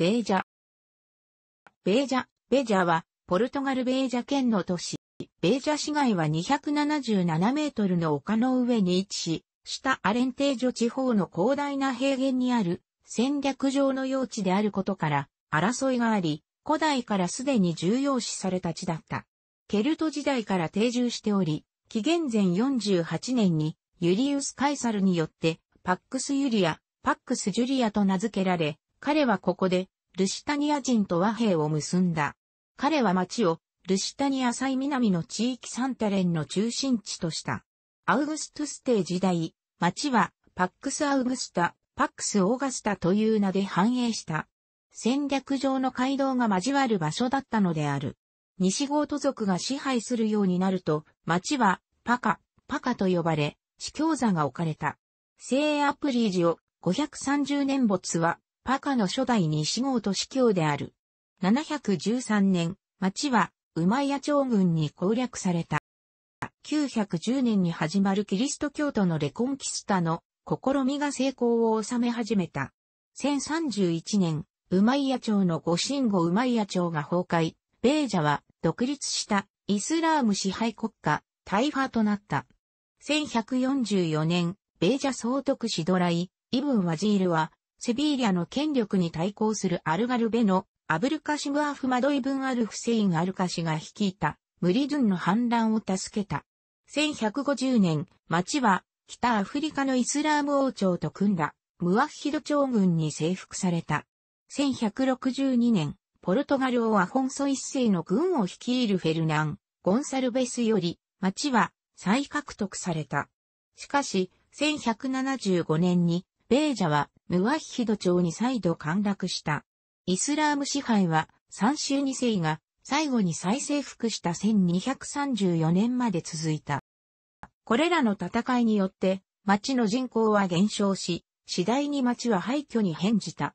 ベージャ。ベージャ、ベジャは、ポルトガルベージャ県の都市。ベージャ市街は277メートルの丘の上に位置し、下アレンテージョ地方の広大な平原にある戦略上の用地であることから争いがあり、古代からすでに重要視された地だった。ケルト時代から定住しており、紀元前48年にユリウス・カイサルによってパックス・ユリア、パックス・ジュリアと名付けられ、彼はここで、ルシタニア人と和平を結んだ。彼は町を、ルシタニア最南の地域サンタレンの中心地とした。アウグストスス帝時代、町は、パックス・アウグスタ、パックス・オーガスタという名で繁栄した。戦略上の街道が交わる場所だったのである。西ゴート族が支配するようになると、町は、パカ、パカと呼ばれ、司教座が置かれた。聖アプリージを530年没は、パカの初代西郷都市郷である。713年、町は、馬屋町軍に攻略された。910年に始まるキリスト教徒のレコンキスタの試みが成功を収め始めた。1031年、馬屋町の御神護馬屋町が崩壊、ベージャは独立したイスラーム支配国家、タイファとなった。1144年、ベージャ総督シドライ、イブン・ワジールはセビーリアの権力に対抗するアルガルベのアブルカシムアフマドイブンアルフセインアルカシが率いたムリドゥンの反乱を助けた。1150年、町は北アフリカのイスラーム王朝と組んだムワッヒド朝軍に征服された。1162年、ポルトガル王アフォンソ一世の軍を率いるフェルナン、ゴンサルベスより町は再獲得された。しかし、1175年にベージャはムワッヒド朝に再度陥落した。イスラーム支配は三州二世が最後に再征服した1234年まで続いた。これらの戦いによって町の人口は減少し、次第に町は廃墟に変じた。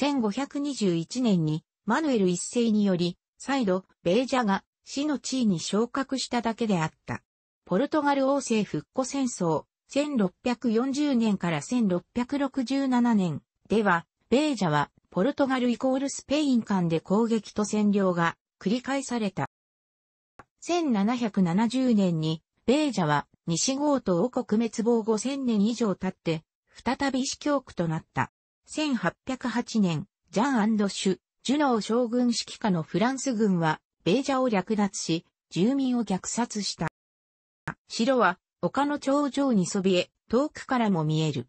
1521年にマヌエル一世により、再度、ベージャが死の地位に昇格しただけであった。ポルトガル王政復古戦争、1640年から1667年では、ベージャはポルトガルイコールスペイン間で攻撃と占領が繰り返された。1770年に、ベージャは西豪と王国滅亡後1000年以上経って、再び死教区となった。1808年、ジャンシュ、ジュノー将軍指揮下のフランス軍は、ベージャを略奪し、住民を虐殺した。城は丘の頂上にそびえ、遠くからも見える。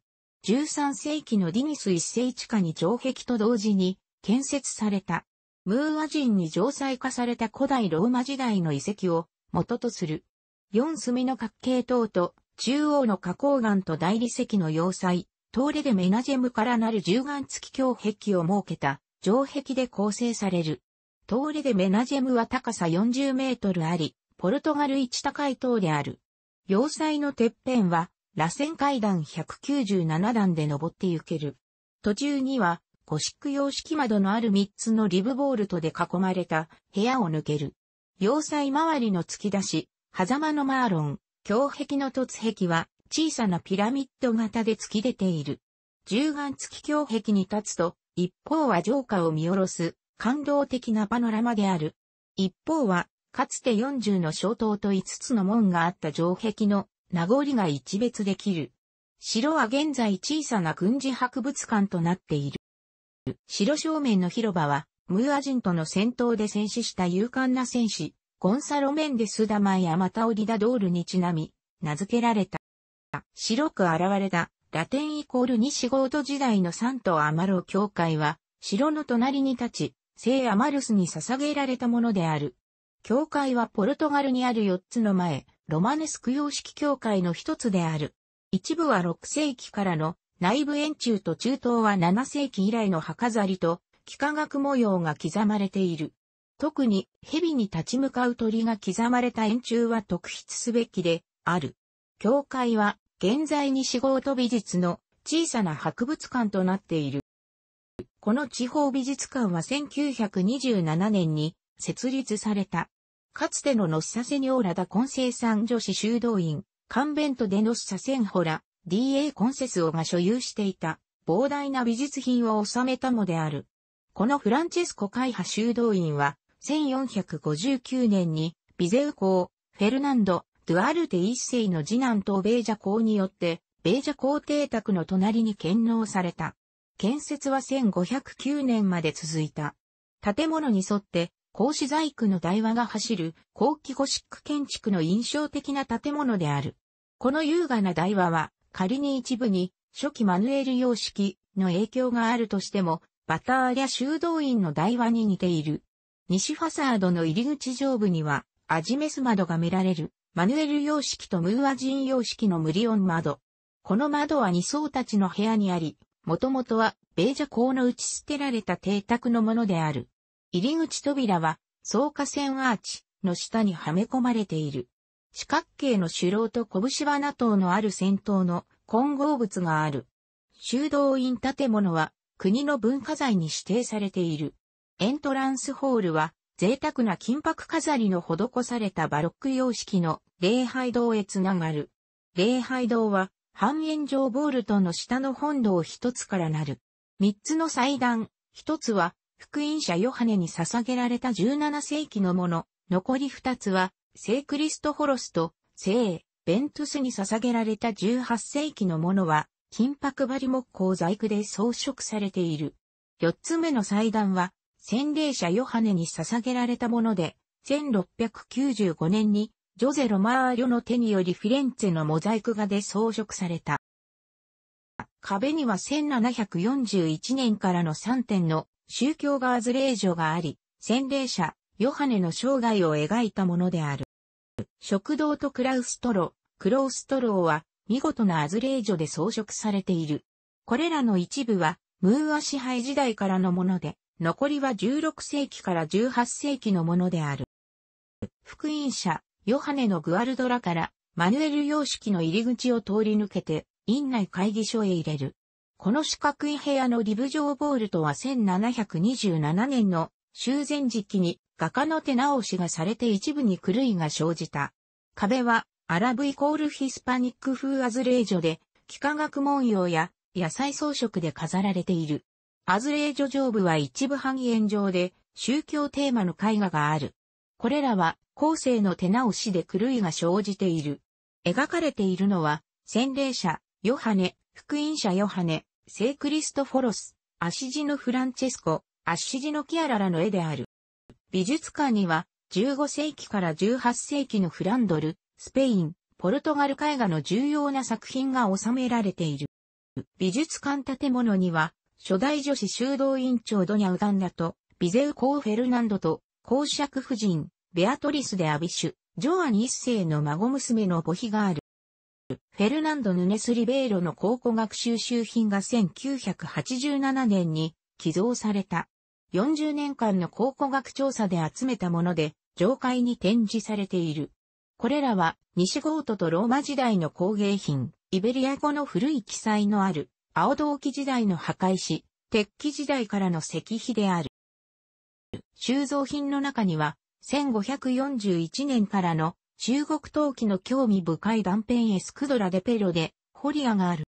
13世紀のディニス一世地下に城壁と同時に建設された。ムーア人に城塞化された古代ローマ時代の遺跡を元とする。四隅の角形塔と中央の花崗岩と大理石の要塞、ーレでメナジェムからなる十眼付き橋壁を設けた城壁で構成される。ーレでメナジェムは高さ40メートルあり、ポルトガル一高い塔である。要塞のてっぺんは、螺旋階段197段で登って行ける。途中には、ゴシック様式窓のある3つのリブボールトで囲まれた部屋を抜ける。要塞周りの突き出し、狭間のマーロン、胸壁の突壁は小さなピラミッド型で突き出ている。銃眼付き胸壁に立つと、一方は城下を見下ろす感動的なパノラマである。一方はかつて40の小塔と5つの門があった城壁の名残が一別できる。城は現在小さな軍事博物館となっている。城正面の広場は、ムーア人との戦闘で戦死した勇敢な戦士、ゴンサロ・メンデス・ダマイ・アマタオリダ・ドールにちなみ、名付けられた。白く現れた、ラテンイコール西ゴート時代のサント・アマロ教会は、城の隣に立ち、聖アマルスに捧げられたものである。教会はポルトガルにある4つの前、ロマネスク様式教会の一つである。一部は6世紀からの内部円柱と中東は7世紀以来の墓ざりと幾何学模様が刻まれている。特に蛇に立ち向かう鳥が刻まれた円柱は特筆すべきである。教会は現在西郷と美術の小さな博物館となっている。この地方美術館は1927年に設立された。かつてのノッサセニオーラダコンセ産女子修道院、カンベントデノッサセンホラ、DA コンセスオが所有していた膨大な美術品を収めたのである。このフランチェスコ会派修道院は、1459年にビゼウ公、フェルナンド、ドゥアルテ一世の次男とベージャ公によって、ベージャ公邸宅の隣に建納された。建設は1509年まで続いた。建物に沿って格子細工の台話が走る後期ゴシック建築の印象的な建物である。この優雅な台話は仮に一部に初期マヌエル様式の影響があるとしてもバターリャ修道院の台話に似ている。西ファサードの入り口上部にはアジメス窓が見られるマヌエル様式とムーア人様式のムリオン窓。この窓は二層たちの部屋にあり、もともとはベージャ校の打ち捨てられた邸宅のものである。入り口扉は、草加線アーチの下にはめ込まれている。四角形の主楼と拳花塔のある先頭の混合物がある。修道院建物は国の文化財に指定されている。エントランスホールは贅沢な金箔飾りの施されたバロック様式の礼拝堂へつながる。礼拝堂は半円状ボールトの下の本堂一つからなる。三つの祭壇、一つは福音者ヨハネに捧げられた17世紀のもの、残り2つは、聖クリストホロスと、聖、ベントゥスに捧げられた18世紀のものは、金箔張り木工細工で装飾されている。4つ目の祭壇は、洗礼者ヨハネに捧げられたもので、1695年に、ジョゼ・ロマーリョの手によりフィレンツェのモザイク画で装飾された。壁には1741年からの3点の宗教ガーズジ女があり、洗礼者、ヨハネの生涯を描いたものである。食堂とクラウストロ、クローストローは見事なアズレージョで装飾されている。これらの一部はムーア支配時代からのもので、残りは16世紀から18世紀のものである。福音者、ヨハネのグアルドラからマヌエル様式の入り口を通り抜けて、院内会議所へ入れる。この四角い部屋のリブ状ボールとは1727年の修繕時期に画家の手直しがされて一部に狂いが生じた。壁はアラブイコールヒスパニック風アズレージョで、幾何学文様や野菜装飾で飾られている。アズレージョ上部は一部半円状で、宗教テーマの絵画がある。これらは後世の手直しで狂いが生じている。描かれているのは、洗礼者、ヨハネ、福音者ヨハネ、聖クリストフォロス、アシジノ・フランチェスコ、アシジノ・キアララの絵である。美術館には、15世紀から18世紀のフランドル、スペイン、ポルトガル絵画の重要な作品が収められている。美術館建物には、初代女子修道院長ドニャ・ウガンダと、ビゼウ・コー・フェルナンドと、公爵夫人、ベアトリス・デ・アビシュ、ジョアン一世の孫娘の墓碑がある。フェルナンド・ヌネス・リベーロの考古学収集品が1987年に寄贈された。40年間の考古学調査で集めたもので、上階に展示されている。これらは、西ゴートとローマ時代の工芸品、イベリア語の古い記載のある、青銅器時代の破壊し、鉄器時代からの石碑である。収蔵品の中には、1541年からの中国陶器の興味深い断片エスクドラデペロで、ホリアがある。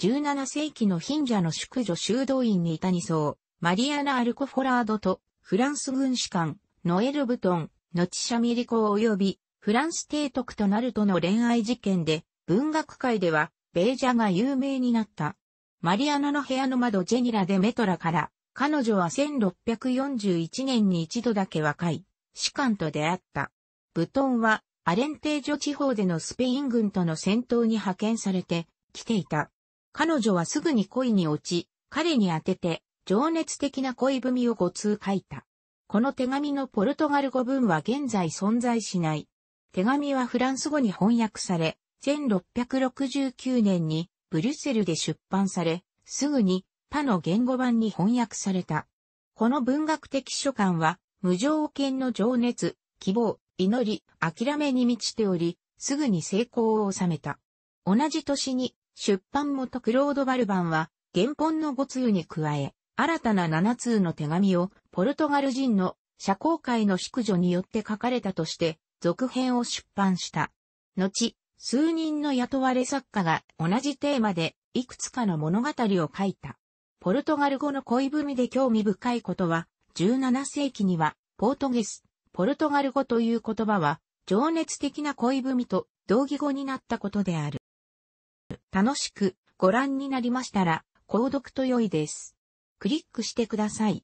17世紀の貧者の宿女修道院にいた二層、マリアナ・アルコフォラードと、フランス軍士官、ノエル・ブトン、ノチシャミリコ及び、フランス提督となるとの恋愛事件で、文学界では、ベージャが有名になった。マリアナの部屋の窓ジェニラ・デメトラから、彼女は1641年に一度だけ若い、士官と出会った。ブトンはアレンテージョ地方でのスペイン軍との戦闘に派遣されて来ていた。彼女はすぐに恋に落ち、彼に当てて情熱的な恋文をご通書いた。この手紙のポルトガル語文は現在存在しない。手紙はフランス語に翻訳され、1669年にブリュッセルで出版され、すぐに他の言語版に翻訳された。この文学的書簡は、無条件の情熱、希望、祈り、諦めに満ちており、すぐに成功を収めた。同じ年に、出版元クロード・バルバンは、原本の五通に加え、新たな七通の手紙を、ポルトガル人の社交界の宿女によって書かれたとして、続編を出版した。後、数人の雇われ作家が同じテーマで、いくつかの物語を書いた。ポルトガル語の恋文で興味深いことは、17世紀には、ポートゲス、ポルトガル語という言葉は、情熱的な恋文と同義語になったことである。楽しくご覧になりましたら、購読と良いです。クリックしてください。